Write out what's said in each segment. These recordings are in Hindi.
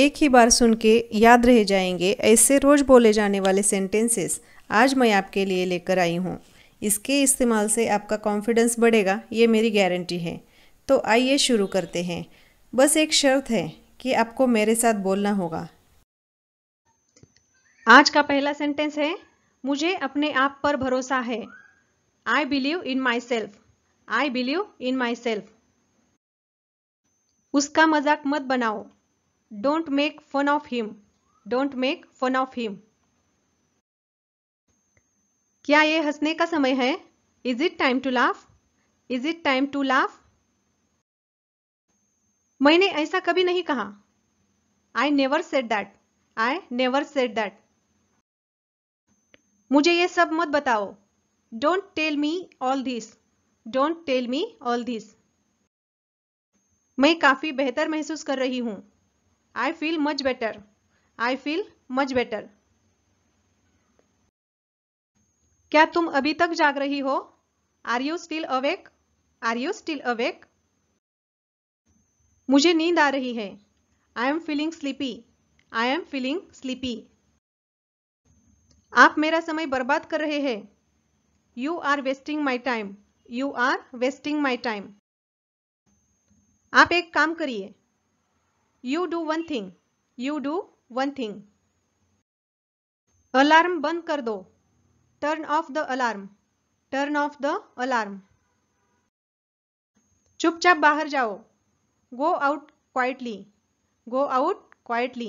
एक ही बार सुन के याद रह जाएंगे ऐसे रोज़ बोले जाने वाले सेंटेंसेस आज मैं आपके लिए लेकर आई हूँ इसके इस्तेमाल से आपका कॉन्फिडेंस बढ़ेगा ये मेरी गारंटी है तो आइए शुरू करते हैं बस एक शर्त है कि आपको मेरे साथ बोलना होगा आज का पहला सेंटेंस है मुझे अपने आप पर भरोसा है I believe in myself I believe in myself उसका मजाक मत बनाओ don't make fun of him don't make fun of him क्या ये हंसने का समय है is it time to laugh is it time to laugh मैंने ऐसा कभी नहीं कहा I never said that I never said that मुझे ये सब मत बताओ don't tell me all this don't tell me all this मैं काफी बेहतर महसूस कर रही हूं I feel much better I feel much better क्या तुम अभी तक जाग रही हो are you still awake are you still awake मुझे नींद आ रही है I am feeling sleepy I am feeling sleepy आप मेरा समय बर्बाद कर रहे हैं you are wasting my time you are wasting my time आप एक काम करिए you do one thing you do one thing अलार्म बंद कर दो turn off the alarm turn off the alarm चुपचाप बाहर जाओ go out quietly go out quietly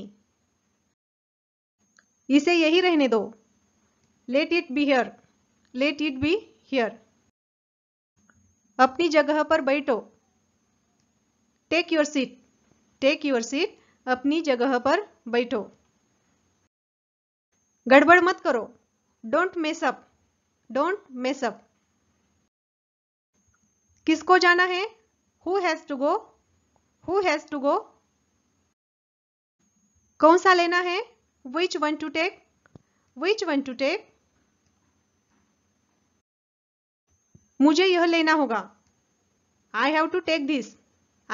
इसे यही रहने दो let it be here let it be here अपनी जगह पर बैठो take your seat take your seat अपनी जगह पर बैठो गड़बड़ मत करो don't mess up don't mess up किसको जाना है who has to go who has to गो कौन सा लेना है which one to take which one to take मुझे यह लेना होगा I have to take this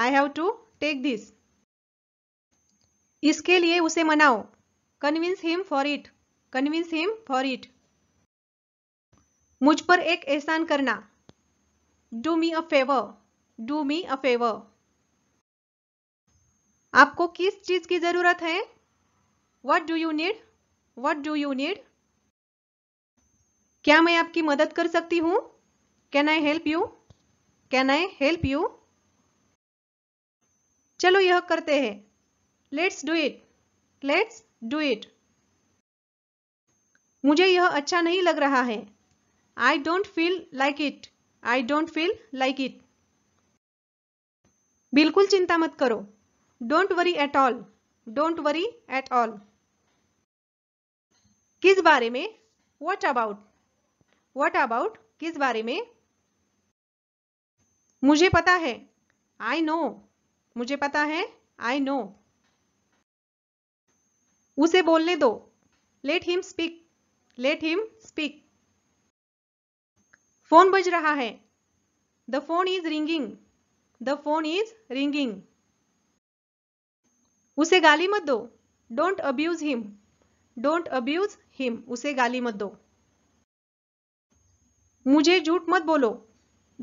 I have to take this इसके लिए उसे मनाओ convince him for it convince him for it मुझ पर एक एहसान करना do me a favour do me a favour आपको किस चीज की जरूरत है what do you need what do you need क्या मैं आपकी मदद कर सकती हूं can I help you can I help you चलो यह करते हैं let's do it let's do it मुझे यह अच्छा नहीं लग रहा है I don't feel like it I don't feel like it बिल्कुल चिंता मत करो don't worry at all don't worry at all किस बारे में वॉट अबाउट वॉट अबाउट किस बारे में मुझे पता है आई नो मुझे पता है आई नो उसे बोलने दो let him speak let him speak phone बज रहा है the phone is ringing the phone is ringing उसे गाली मत दो don't abuse him don't abuse him उसे गाली मत दो मुझे झूठ मत बोलो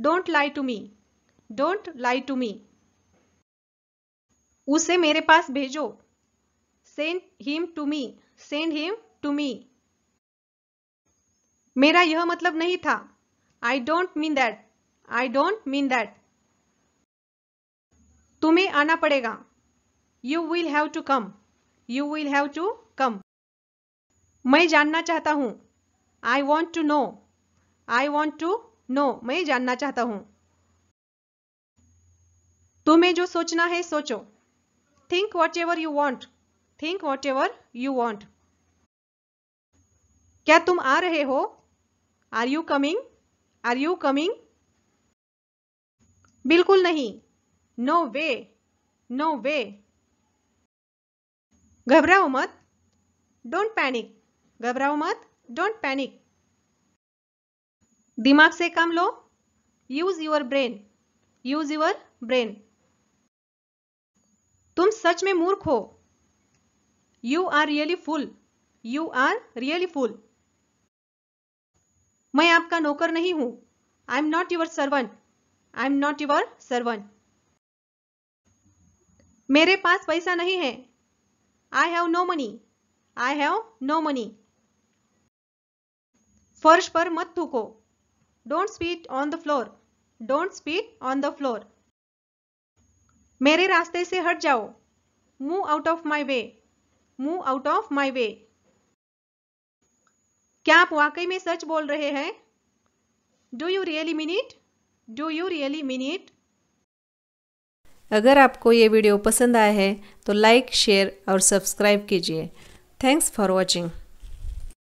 don't lie to me don't lie to me उसे मेरे पास भेजो send him to me send him to me मेरा यह मतलब नहीं था I don't mean that I don't mean that तुम्हें आना पड़ेगा you will have to come you will have to come मैं जानना चाहता हूं I want to know I want to know मैं जानना चाहता हूं तुम्हें जो सोचना है सोचो think whatever you want think whatever you want क्या तुम आ रहे हो are you coming are you coming बिल्कुल नहीं नो वे नो वे घबराओ मत डोंट पैनिक घबराओ मत डोंट पैनिक दिमाग से काम लो use your brain use your brain तुम सच में मूर्ख हो you are really fool you are really fool मैं आपका नौकर नहीं हूं I am not your servant I am not your servant मेरे पास पैसा नहीं है I have no money I have no money फर्श पर मत थूको don't spit on the floor don't spit on the floor मेरे रास्ते से हट जाओ move out of my way move out of my way क्या आप वाकई में सच बोल रहे हैं do you really mean it do you really mean it अगर आपको ये वीडियो पसंद आया है तो लाइक शेयर और सब्सक्राइब कीजिए थैंक्स फॉर वॉचिंग